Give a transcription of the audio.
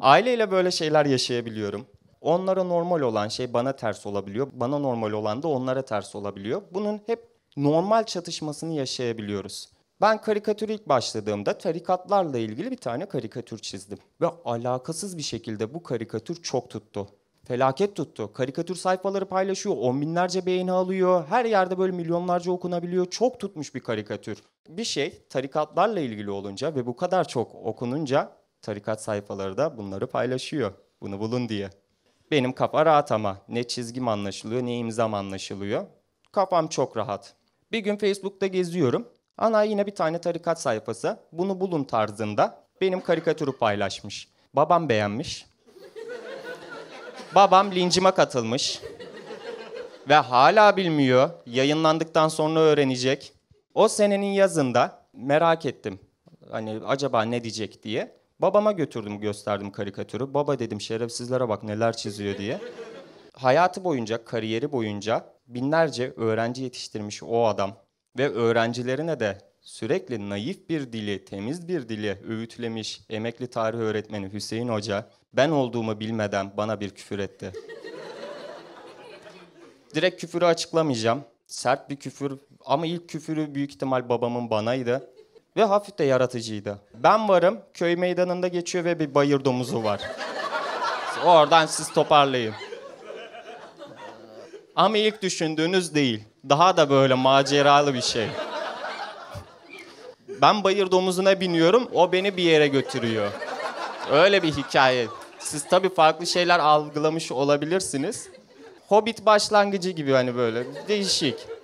Aileyle böyle şeyler yaşayabiliyorum. Onlara normal olan şey bana ters olabiliyor. Bana normal olan da onlara ters olabiliyor. Bunun hep normal çatışmasını yaşayabiliyoruz. Ben karikatür ilk başladığımda tarikatlarla ilgili bir tane karikatür çizdim. Ve alakasız bir şekilde bu karikatür çok tuttu. Felaket tuttu. Karikatür sayfaları paylaşıyor, on binlerce beğeni alıyor. Her yerde böyle milyonlarca okunabiliyor. Çok tutmuş bir karikatür. Bir şey tarikatlarla ilgili olunca ve bu kadar çok okununca tarikat sayfaları da bunları paylaşıyor. Bunu bulun diye. Benim kafa rahat ama. Ne çizgim anlaşılıyor ne imzam anlaşılıyor. Kafam çok rahat. Bir gün Facebook'ta geziyorum. Ana yine bir tane tarikat sayfası. Bunu bulun tarzında benim karikatürü paylaşmış. Babam beğenmiş. Babam lincime katılmış. Ve hala bilmiyor. Yayınlandıktan sonra öğrenecek. O senenin yazında merak ettim. Hani acaba ne diyecek diye. Babama götürdüm gösterdim karikatürü. Baba dedim şerefsizlere bak neler çiziyor diye. Hayatı boyunca, kariyeri boyunca binlerce öğrenci yetiştirmiş o adam. Ve öğrencilerine de sürekli naif bir dili, temiz bir dili öğütlemiş emekli tarih öğretmeni Hüseyin Hoca ben olduğumu bilmeden bana bir küfür etti. Direkt küfürü açıklamayacağım. Sert bir küfür ama ilk küfürü büyük ihtimal babamın banaydı ve hafif de yaratıcıydı. Ben varım, köy meydanında geçiyor ve bir bayır domuzu var. Oradan siz toparlayın. Ama ilk düşündüğünüz değil. Daha da böyle maceralı bir şey. Ben bayır domuzuna biniyorum, o beni bir yere götürüyor. Öyle bir hikaye. Siz tabii farklı şeyler algılamış olabilirsiniz. Hobbit başlangıcı gibi hani böyle değişik.